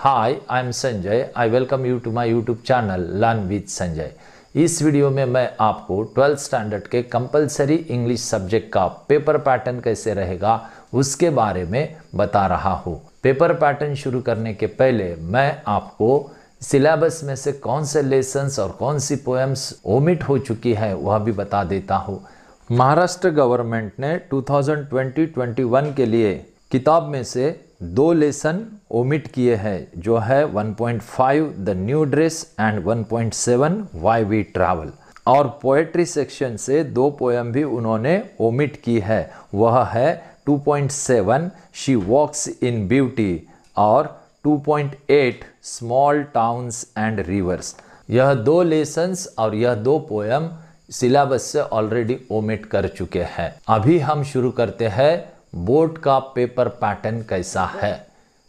Hi I am Sanjay I welcome you to my YouTube channel learn with Sanjay इस video में मैं आपको twelfth standard के कंपलसरी इंग्लिश सब्जेक्ट का पेपर पैटर्न कैसे रहेगा उसके बारे में बता रहा हूँ पेपर पैटर्न शुरू करने के पहले मैं आपको सिलेबस में से कौन से लेसन्स और कौन सी पोएम्स ओमिट हो चुकी है वह भी बता देता हूँ महाराष्ट्र गवर्नमेंट ने 2020-21 के लिए किताब में से दो लेसन ओमिट किए हैं जो है 1.5 the new dress and 1.7 why we travel और पोएट्री सेक्शन से दो पोएम भी उन्होंने ओमिट की है वह है 2.7 शी वॉक्स इन ब्यूटी और 2.8 स्मॉल टाउन्स एंड रिवर्स यह दो लेसन्स और यह दो पोएम सिलेबस से ऑलरेडी ओमिट कर चुके हैं अभी हम शुरू करते हैं बोर्ड का पेपर पैटर्न कैसा है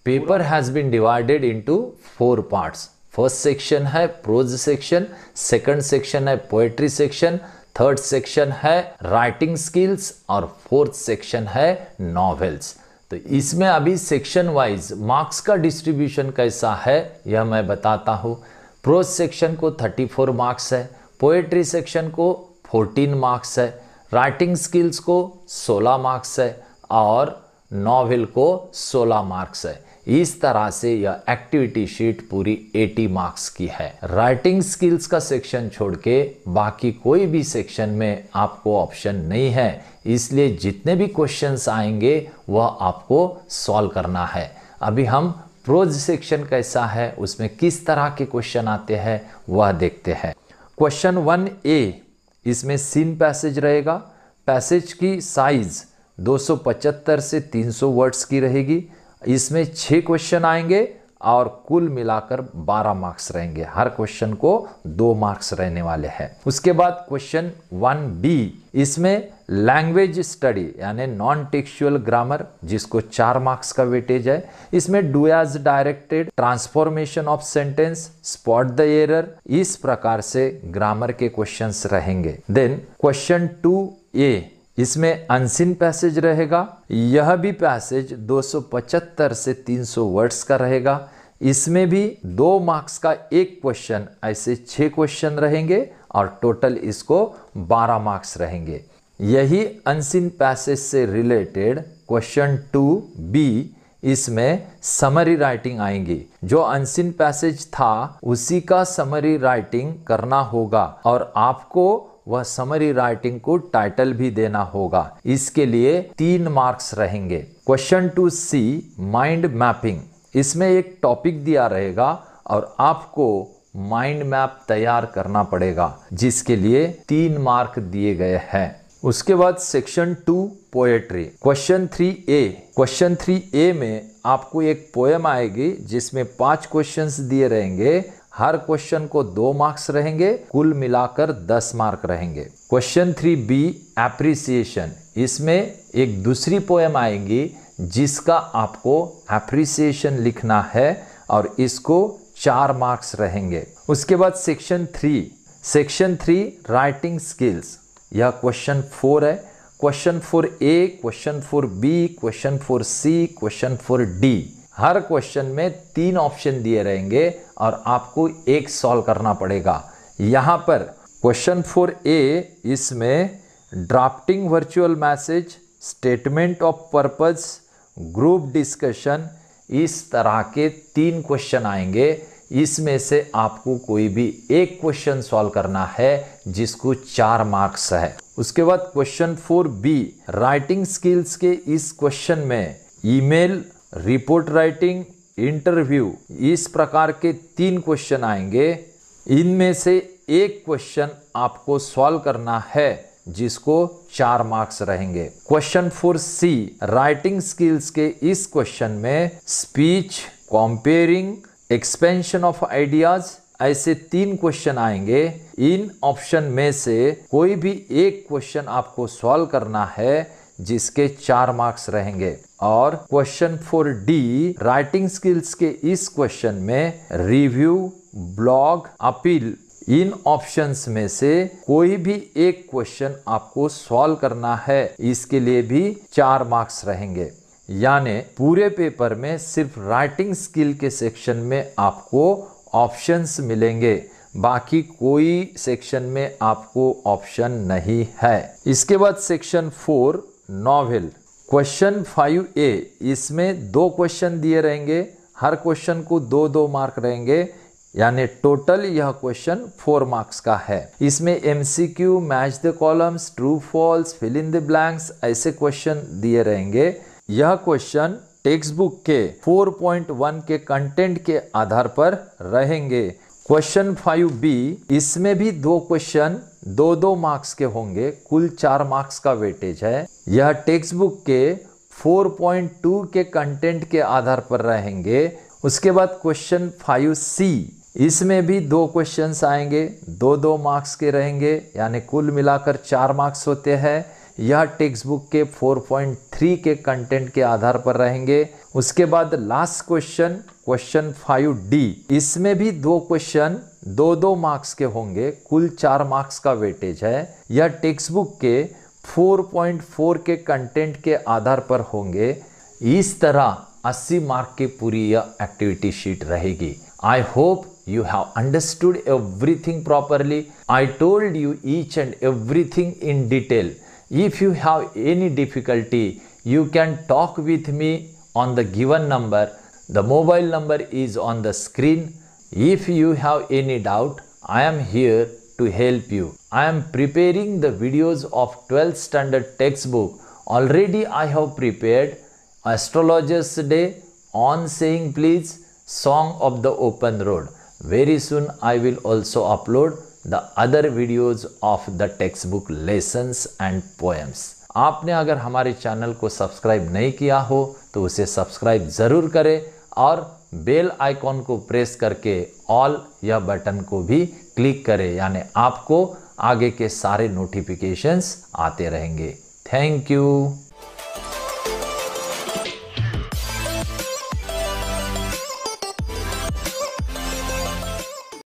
paper has been divided into four parts first section है प्रोज सेक्शन सेकंड सेक्शन है पोएट्री सेक्शन थर्ड सेक्शन है राइटिंग स्किल्स और फोर्थ सेक्शन है नॉवेल्स तो इसमें अभी सेक्शन वाइज मार्क्स का डिस्ट्रीब्यूशन कैसा है यह मैं बताता हूँ प्रोज सेक्शन को 34 मार्क्स है पोएट्री सेक्शन को 14 मार्क्स है राइटिंग स्किल्स को 16 मार्क्स है और नॉवेल को 16 मार्क्स है इस तरह से यह एक्टिविटी शीट पूरी 80 मार्क्स की है राइटिंग स्किल्स का सेक्शन छोड़ के बाकी कोई भी सेक्शन में आपको ऑप्शन नहीं है इसलिए जितने भी क्वेश्चंस आएंगे वह आपको सॉल्व करना है अभी हम प्रोज सेक्शन कैसा है उसमें किस तरह के क्वेश्चन आते हैं वह देखते हैं क्वेश्चन वन ए इसमें सीन पैसेज रहेगा पैसेज की साइज़ 275 से 300 वर्ड्स की रहेगी इसमें छः क्वेश्चन आएंगे और कुल मिलाकर 12 मार्क्स रहेंगे हर क्वेश्चन को दो मार्क्स रहने वाले हैं उसके बाद क्वेश्चन वन बी इसमें लैंग्वेज स्टडी यानी नॉन टेक्सुअल ग्रामर जिसको चार मार्क्स का वेटेज है इसमें do as directed transformation of sentence spot the error इस प्रकार से ग्रामर के क्वेश्चंस रहेंगे देन क्वेश्चन टू ए इसमें अनसिन पैसेज रहेगा यह भी पैसेज 275 से 300 वर्ड्स का रहेगा इसमें भी दो मार्क्स का एक क्वेश्चन ऐसे छह क्वेश्चन रहेंगे और टोटल इसको 12 मार्क्स रहेंगे यही अनसिन पैसेज से रिलेटेड क्वेश्चन टू बी इसमें समरी राइटिंग आएंगी जो अनसिन पैसेज था उसी का समरी राइटिंग करना होगा और आपको वह समरी राइटिंग को टाइटल भी देना होगा इसके लिए तीन मार्क्स रहेंगे question two C mind mapping इसमें एक टॉपिक दिया रहेगा और आपको माइंड मैप तैयार करना पड़ेगा जिसके लिए तीन मार्क दिए गए हैं उसके बाद section two poetry question three A question three A में आपको एक पोएम आएगी जिसमें पांच क्वेश्चंस दिए रहेंगे हर क्वेश्चन को दो मार्क्स रहेंगे कुल मिलाकर दस मार्क रहेंगे क्वेश्चन थ्री बी एप्रिसिएशन इसमें एक दूसरी पोएम आएगी जिसका आपको एप्रिसिएशन लिखना है और इसको चार मार्क्स रहेंगे उसके बाद section three section three writing skills यह क्वेश्चन फोर है question four A question four B question four C question four D हर क्वेश्चन में तीन ऑप्शन दिए रहेंगे और आपको एक सॉल्व करना पड़ेगा यहाँ पर क्वेश्चन फोर ए इसमें drafting virtual message statement of purpose group discussion इस तरह के तीन क्वेश्चन आएंगे इसमें से आपको कोई भी एक क्वेश्चन सॉल्व करना है जिसको चार मार्क्स है उसके बाद question four B writing skills के इस क्वेश्चन में ईमेल रिपोर्ट राइटिंग इंटरव्यू इस प्रकार के तीन क्वेश्चन आएंगे इनमें से एक क्वेश्चन आपको सॉल्व करना है जिसको चार मार्क्स रहेंगे question four C writing skills के इस क्वेश्चन में speech compering expansion of ideas ऐसे तीन क्वेश्चन आएंगे इन ऑप्शन में से कोई भी एक क्वेश्चन आपको सॉल्व करना है जिसके चार मार्क्स रहेंगे और question four D writing skills के इस क्वेश्चन में रिव्यू ब्लॉग अपील इन ऑप्शंस में से कोई भी एक क्वेश्चन आपको सॉल्व करना है इसके लिए भी चार मार्क्स रहेंगे यानी पूरे पेपर में सिर्फ राइटिंग स्किल के सेक्शन में आपको ऑप्शंस मिलेंगे बाकी कोई सेक्शन में आपको ऑप्शन नहीं है इसके बाद section four novel question five A इसमें दो क्वेश्चन दिए रहेंगे हर क्वेश्चन को दो दो मार्क रहेंगे यानी टोटल यह क्वेश्चन फोर मार्क्स का है इसमें MCQ match the columns true false fill in the blanks ऐसे क्वेश्चन दिए रहेंगे यह क्वेश्चन टेक्स्ट बुक के 4.1 के कंटेंट के आधार पर रहेंगे क्वेश्चन फाइव बी इसमें भी दो क्वेश्चन दो दो मार्क्स के होंगे कुल चार मार्क्स का वेटेज है यह टेक्स्ट बुक के 4.2 के कंटेंट के आधार पर रहेंगे उसके बाद क्वेश्चन फाइव सी इसमें भी दो क्वेश्चंस आएंगे दो दो मार्क्स के रहेंगे यानी कुल मिलाकर चार मार्क्स होते हैं यह टेक्स्ट बुक के 4.3 के कंटेंट के आधार पर रहेंगे उसके बाद last question question five D इसमें भी दो क्वेश्चन दो दो मार्क्स के होंगे कुल चार मार्क्स का वेटेज है यह टेक्स्ट बुक के 4.4 के कंटेंट के आधार पर होंगे इस तरह 80 मार्क की पूरी यह एक्टिविटी शीट रहेगी I hope you have understood everything properly i told you each and everything in detail If you have any difficulty, you can talk with me on the given number. The mobile number is on the screen. If you have any doubt, I am here to help you. I am preparing the videos of 12th standard textbook. Already I have prepared Astrologer's Day, On Saying Please, Song of the Open Road. Very soon I will also upload the other videos of the textbook lesson and poems आपने अगर हमारे channel को subscribe नहीं किया हो तो उसे subscribe ज़रूर करें और बेल आइकॉन को प्रेस करके ऑल या बटन को भी क्लिक करें यानी आपको आगे के सारे नोटिफिकेशंस आते रहेंगे थैंक यू